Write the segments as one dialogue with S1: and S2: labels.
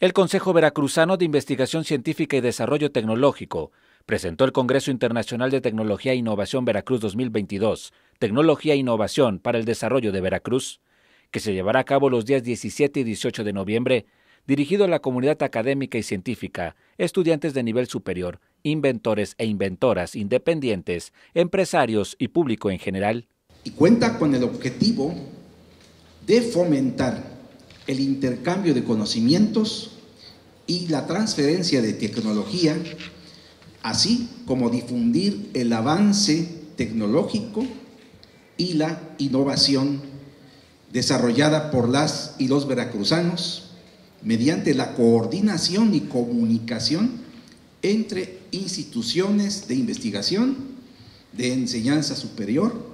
S1: El Consejo Veracruzano de Investigación Científica y Desarrollo Tecnológico presentó el Congreso Internacional de Tecnología e Innovación Veracruz 2022, Tecnología e Innovación para el Desarrollo de Veracruz, que se llevará a cabo los días 17 y 18 de noviembre, dirigido a la comunidad académica y científica, estudiantes de nivel superior, inventores e inventoras independientes, empresarios y público en general. Y cuenta con el
S2: objetivo de fomentar el intercambio de conocimientos y la transferencia de tecnología, así como difundir el avance tecnológico y la innovación desarrollada por las y los veracruzanos mediante la coordinación y comunicación entre instituciones de investigación, de enseñanza
S1: superior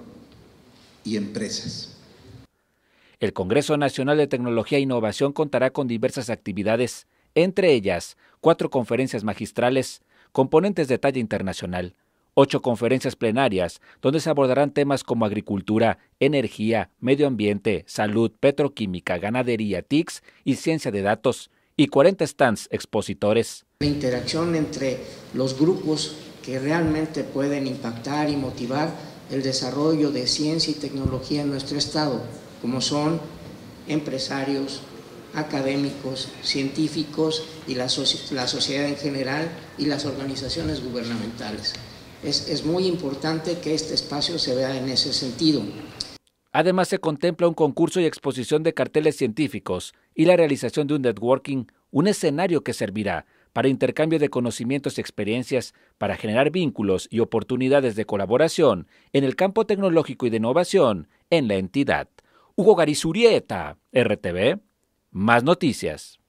S1: y empresas. El Congreso Nacional de Tecnología e Innovación contará con diversas actividades, entre ellas cuatro conferencias magistrales, componentes de talla internacional, ocho conferencias plenarias, donde se abordarán temas como agricultura, energía, medio ambiente, salud, petroquímica, ganadería, TICs y ciencia de datos, y 40 stands expositores.
S3: La interacción entre los grupos que realmente pueden impactar y motivar el desarrollo de ciencia y tecnología en nuestro Estado como son empresarios, académicos, científicos y la, sociedad en general y las organizaciones gubernamentales. Es, es muy importante que este espacio se vea en ese sentido.
S1: Además se contempla un concurso y exposición de carteles científicos y la realización de un networking, un escenario que servirá para intercambio de conocimientos y experiencias, para generar vínculos y oportunidades de colaboración en el campo tecnológico y de innovación en la entidad. Hugo Garizurieta, RTV. Más noticias.